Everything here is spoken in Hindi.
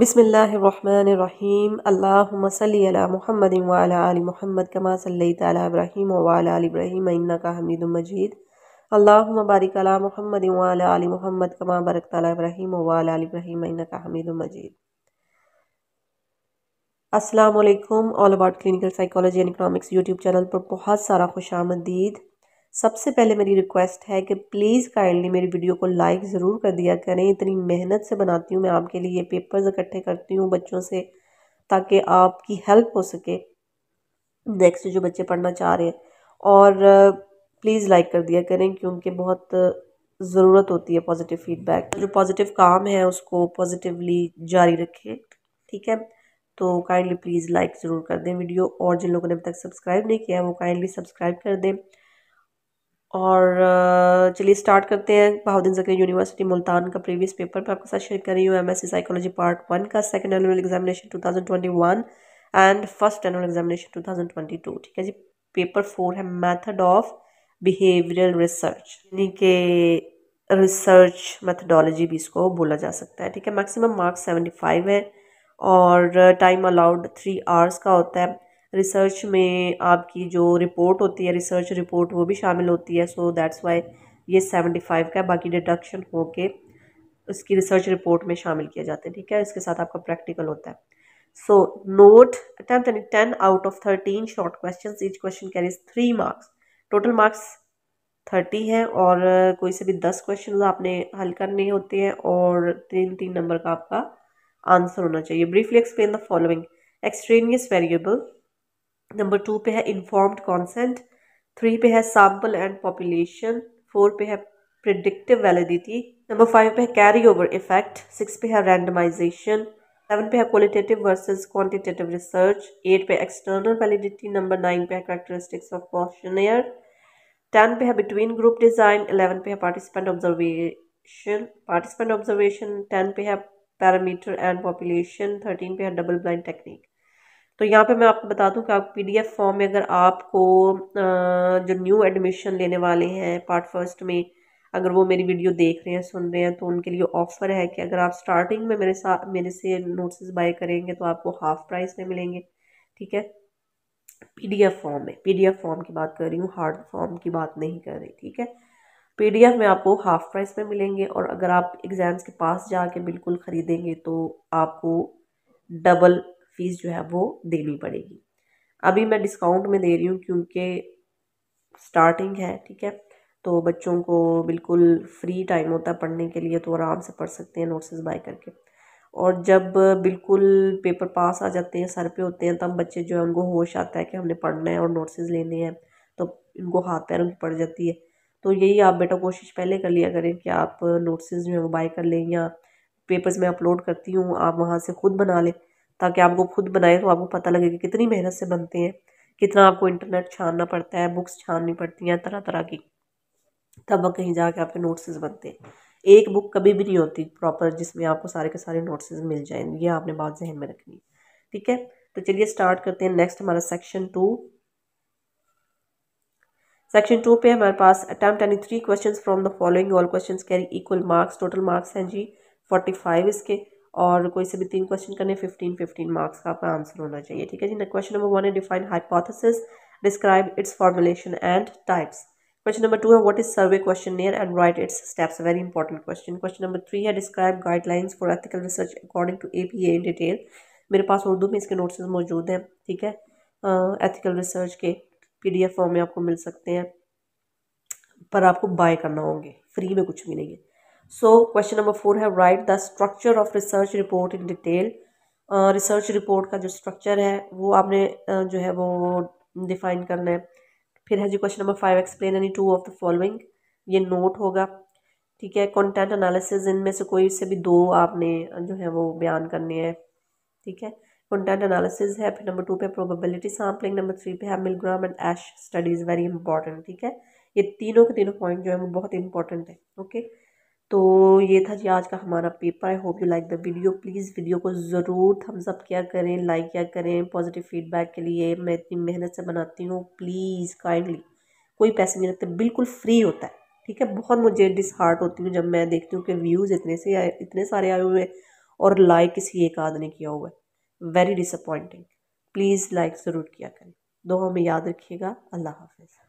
बिसमीम अल्लाम महमद वाल महमद कमा सल तब्राहीम वाल का हमीद मजीद अल्लाम महमद वाल महमद कमा बरक तब्राहीम वाल का Hamid Majid all about clinical psychology and economics YouTube channel पर बहुत सारा खुश आमदीद सबसे पहले मेरी रिक्वेस्ट है कि प्लीज़ काइंडली मेरी वीडियो को लाइक ज़रूर कर दिया करें इतनी मेहनत से बनाती हूँ मैं आपके लिए पेपर्स इकट्ठे करती हूँ बच्चों से ताकि आपकी हेल्प हो सके नेक्स्ट जो बच्चे पढ़ना चाह रहे हैं और प्लीज़ लाइक कर दिया करें क्योंकि बहुत ज़रूरत होती है पॉजिटिव फीडबैक जो पॉजिटिव काम है उसको पॉजिटिवली जारी रखें ठीक है तो काइंडली प्लीज़ लाइक ज़रूर कर दें वीडियो और जिन लोगों ने अभी तक सब्सक्राइब नहीं किया है वो काइंडली सब्सक्राइब कर दें और चलिए स्टार्ट करते हैं बहाउद्दीन जकरी यूनिवर्सिटी मुल्तान का प्रीवियस पेपर मैं आपके साथ शेयर कर रही हूँ M S C psychology part one का second annual examination two thousand twenty one and first annual examination two thousand twenty two ठीक है जी पेपर फोर है मैथड ऑफ बिहेवियरल रिसर्च यानी कि रिसर्च मैथडोलॉजी भी इसको बोला जा सकता है ठीक है मैक्सिमम मार्क्स सेवेंटी फाइव है और टाइम अलाउड थ्री आवर्स का होता है रिसर्च में आपकी जो रिपोर्ट होती है रिसर्च रिपोर्ट वो भी शामिल होती है सो दैट्स वाई ये सेवेंटी फाइव का बाकी डिडक्शन होके उसकी रिसर्च रिपोर्ट में शामिल किया जाता है ठीक है इसके साथ आपका प्रैक्टिकल होता है सो नोट अटैम्प्ट यानी ten out of thirteen short question each question carries three marks total marks thirty है और कोई से भी दस क्वेश्चन आपने हल करने होते हैं और तीन तीन नंबर का आपका आंसर होना चाहिए briefly explain the following extraneous variable number two पे है इन्फॉर्म्ड कॉन्सेंट थ्री पे है सैम्पल एंड पॉपुलेशन फोर पे है प्रिडिक्टिव वैलिडिटी नंबर फाइव पे है कैरी ओवर इफेक्ट सिक्स पे है रैंडमाइजेशन सेवन पे है qualitative versus quantitative research eight पे एक्सटर्नल वैलिडिटी नंबर नाइन पे है करेक्टरिस्टिक्स ऑफ क्वेश्चनियर टेन पे है बिटवीन ग्रुप डिज़ाइन एलेवन पे है participant observation participant observation ten पे है पैरामीटर एंड पॉपुलेशन थर्टीन पे है डबल ब्लाइंड टेक्निक तो यहाँ पे मैं आपको बता दूँ कि आप पीडीएफ फॉर्म में अगर आपको जो न्यू एडमिशन लेने वाले हैं पार्ट फर्स्ट में अगर वो मेरी वीडियो देख रहे हैं सुन रहे हैं तो उनके लिए ऑफ़र है कि अगर आप स्टार्टिंग में मेरे साथ मेरे से नोट्स बाय करेंगे तो आपको हाफ़ प्राइस में मिलेंगे ठीक है पीडीएफ फॉर्म में पीडीएफ फॉर्म की बात कर रही हूँ हार्ड फॉर्म की बात नहीं कर रही ठीक है पीडीएफ में आपको हाफ प्राइस में मिलेंगे और अगर आप एग्ज़ाम्स के पास जाके बिल्कुल ख़रीदेंगे तो आपको डबल फ़ीस जो है वो देनी पड़ेगी अभी मैं डिस्काउंट में दे रही हूँ क्योंकि स्टार्टिंग है ठीक है तो बच्चों को बिल्कुल फ्री टाइम होता है पढ़ने के लिए तो आराम से पढ़ सकते हैं नोट्स बाय करके और जब बिल्कुल पेपर पास आ जाते हैं सर पे होते हैं तब बच्चे जो है उनको होश आता है कि हमने पढ़ना है और नोट्स लेने हैं तो इनको हाथ पैरों की पड़ जाती है तो यही आप बेटा कोशिश पहले कर लिया करें कि आप नोट्स जो है वो बाय कर लें या पेपर्स में अपलोड करती हूँ आप वहाँ से ख़ुद बना लें ताकि आप वो खुद बनाए तो आपको पता लगे कि कितनी मेहनत से बनते हैं कितना आपको इंटरनेट छानना पड़ता है बुक्स छाननी पड़ती हैं तरह तरह की तब वह कहीं जाके आपके नोट्स बनते हैं एक बुक कभी भी नहीं होती प्रॉपर जिसमें आपको सारे के सारे नोट्स मिल जाएंगे ये आपने बात जहन में रखनी ठीक है तो चलिए स्टार्ट करते हैं नेक्स्ट हमारा सेक्शन टू सेक्शन टू पे हमारे पास अटैम्प्ट यानी three questions from the following all questions carry equal marks total marks हैं जी फोर्टी फाइव इसके और कोई से भी तीन क्वेश्चन करने फिफ्टीन फिफ्टीन मार्क्स का आपका आंसर होना चाहिए ठीक है जी क्वेश्चन नंबर वन है define hypothesis describe its formulation and types question number two है what is survey questionnaire and write its steps very important question question number three है describe guidelines for ethical research according to A P A in detail मेरे पास उर्दू में इसके नोट्स मौजूद हैं ठीक है एथिकल रिसर्च के पी डी एफ फॉर्म में आपको मिल सकते हैं पर आपको बाय करना होंगे फ्री में कुछ भी नहीं है सो क्वेश्चन नंबर फोर है write the structure of research report in detail research report का जो स्ट्रक्चर है वो आपने uh, जो है वो डिफाइन करना है फिर है जी question number five explain any two of the following ये नोट होगा ठीक है कंटेंट अनालिसिस इनमें से कोई से भी दो आपने uh, जो है वो बयान करने हैं ठीक है कंटेंट अनालिसिस है फिर नंबर टू पे प्रोबेबिलिटी सैम्पलिंग नंबर थ्री पे है Milgram and Asch studies very important ठीक है ये तीनों के तीनों पॉइंट जो है वो बहुत इंपॉर्टेंट है ओके तो ये था जी आज का हमारा paper I hope you like the video please video को ज़रूर थम्स अप किया करें लाइक किया करें पॉजिटिव फीडबैक के लिए मैं इतनी मेहनत से बनाती हूँ प्लीज़ काइंडली कोई पैसे नहीं लगते बिल्कुल फ्री होता है ठीक है बहुत मुझे डिसहार्ट होती हूँ जब मैं देखती हूँ कि व्यूज़ इतने से आए इतने सारे आए हुए और लाइक किसी एक आद ने किया हुआ है वेरी डिसअपॉइंटिंग प्लीज़ लाइक ज़रूर किया करें दो हमें याद रखिएगा अल्लाह हाफिज़